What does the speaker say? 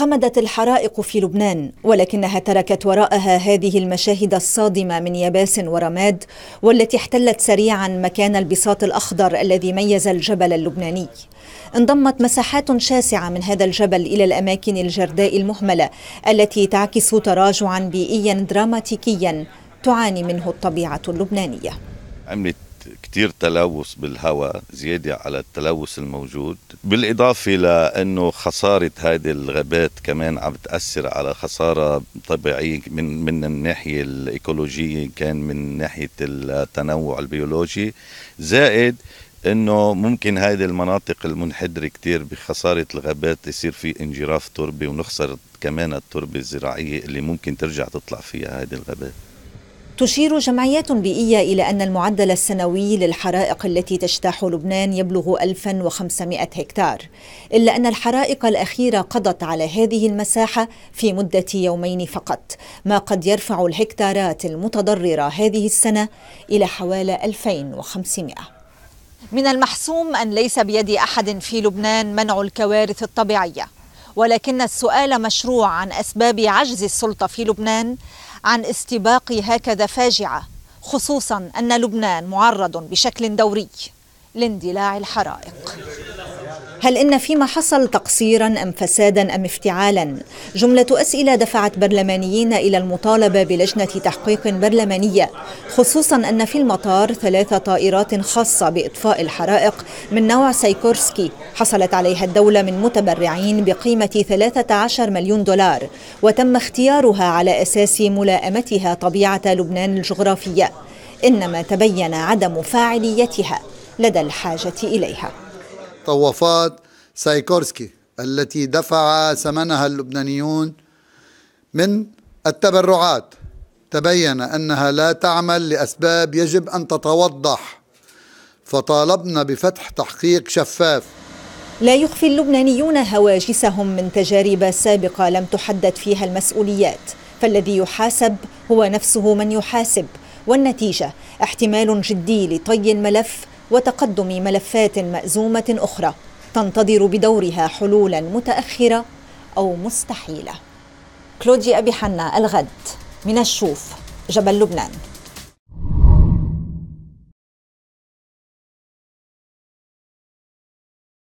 خمدت الحرائق في لبنان ولكنها تركت وراءها هذه المشاهد الصادمه من يباس ورماد والتي احتلت سريعا مكان البساط الاخضر الذي ميز الجبل اللبناني انضمت مساحات شاسعه من هذا الجبل الى الاماكن الجرداء المهمله التي تعكس تراجعا بيئيا دراماتيكيا تعاني منه الطبيعه اللبنانيه عملت كتير تلوث بالهواء زيادة على التلوث الموجود بالإضافة لأنه خسارة هذه الغابات كمان عم تأثر على خسارة طبيعية من, من الناحية الإيكولوجية كان من ناحية التنوع البيولوجي زائد انه ممكن هذه المناطق المنحدره كتير بخساره الغابات يصير في انجراف تربه ونخسر كمان التربه الزراعيه اللي ممكن ترجع تطلع فيها هذه الغابات تشير جمعيات بيئية إلى أن المعدل السنوي للحرائق التي تجتاح لبنان يبلغ 1500 هكتار إلا أن الحرائق الأخيرة قضت على هذه المساحة في مدة يومين فقط ما قد يرفع الهكتارات المتضررة هذه السنة إلى حوالي 2500 من المحسوم أن ليس بيد أحد في لبنان منع الكوارث الطبيعية ولكن السؤال مشروع عن أسباب عجز السلطة في لبنان عن استباق هكذا فاجعه خصوصا ان لبنان معرض بشكل دوري لاندلاع الحرائق هل إن فيما حصل تقصيرا أم فسادا أم افتعالا؟ جملة أسئلة دفعت برلمانيين إلى المطالبة بلجنة تحقيق برلمانية خصوصا أن في المطار ثلاث طائرات خاصة بإطفاء الحرائق من نوع سايكورسكي حصلت عليها الدولة من متبرعين بقيمة 13 مليون دولار وتم اختيارها على أساس ملائمتها طبيعة لبنان الجغرافية إنما تبين عدم فاعليتها لدى الحاجة إليها طوافات سايكورسكي التي دفع ثمنها اللبنانيون من التبرعات تبين انها لا تعمل لاسباب يجب ان تتوضح فطالبنا بفتح تحقيق شفاف لا يخفي اللبنانيون هواجسهم من تجارب سابقه لم تحدد فيها المسؤوليات فالذي يحاسب هو نفسه من يحاسب والنتيجة احتمال جدي لطي الملف وتقدم ملفات مأزومة أخرى تنتظر بدورها حلولا متأخرة أو مستحيلة كلودي أبي حنا الغد من الشوف جبل لبنان